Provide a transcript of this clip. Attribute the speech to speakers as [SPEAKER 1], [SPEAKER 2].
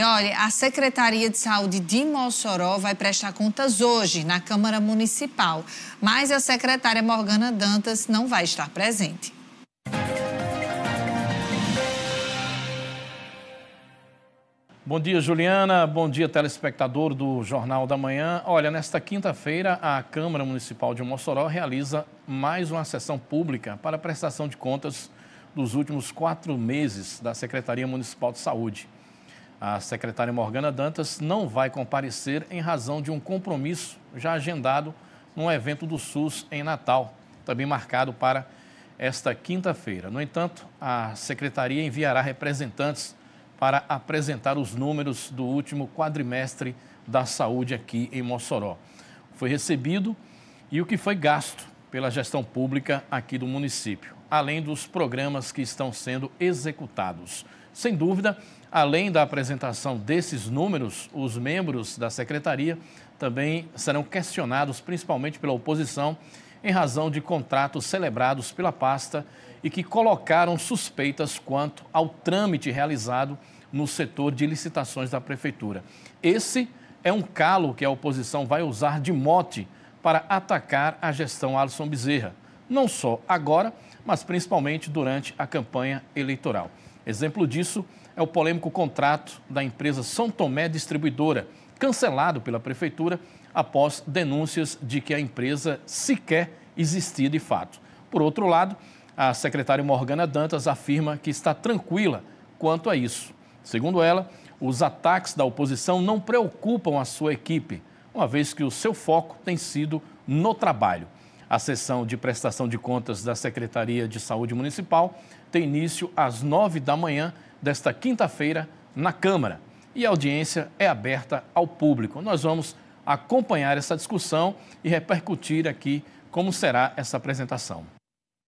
[SPEAKER 1] E olha, a Secretaria de Saúde de Mossoró vai prestar contas hoje na Câmara Municipal, mas a secretária Morgana Dantas não vai estar presente.
[SPEAKER 2] Bom dia, Juliana. Bom dia, telespectador do Jornal da Manhã. Olha, nesta quinta-feira, a Câmara Municipal de Mossoró realiza mais uma sessão pública para prestação de contas dos últimos quatro meses da Secretaria Municipal de Saúde. A secretária Morgana Dantas não vai comparecer em razão de um compromisso já agendado num evento do SUS em Natal, também marcado para esta quinta-feira. No entanto, a secretaria enviará representantes para apresentar os números do último quadrimestre da saúde aqui em Mossoró. Foi recebido e o que foi gasto pela gestão pública aqui do município além dos programas que estão sendo executados. Sem dúvida, além da apresentação desses números, os membros da secretaria também serão questionados, principalmente pela oposição, em razão de contratos celebrados pela pasta e que colocaram suspeitas quanto ao trâmite realizado no setor de licitações da prefeitura. Esse é um calo que a oposição vai usar de mote para atacar a gestão Alisson Bezerra, não só agora, mas principalmente durante a campanha eleitoral. Exemplo disso é o polêmico contrato da empresa São Tomé Distribuidora, cancelado pela prefeitura após denúncias de que a empresa sequer existia de fato. Por outro lado, a secretária Morgana Dantas afirma que está tranquila quanto a isso. Segundo ela, os ataques da oposição não preocupam a sua equipe, uma vez que o seu foco tem sido no trabalho. A sessão de prestação de contas da Secretaria de Saúde Municipal tem início às nove da manhã desta quinta-feira na Câmara e a audiência é aberta ao público. Nós vamos acompanhar essa discussão e repercutir aqui como será essa apresentação.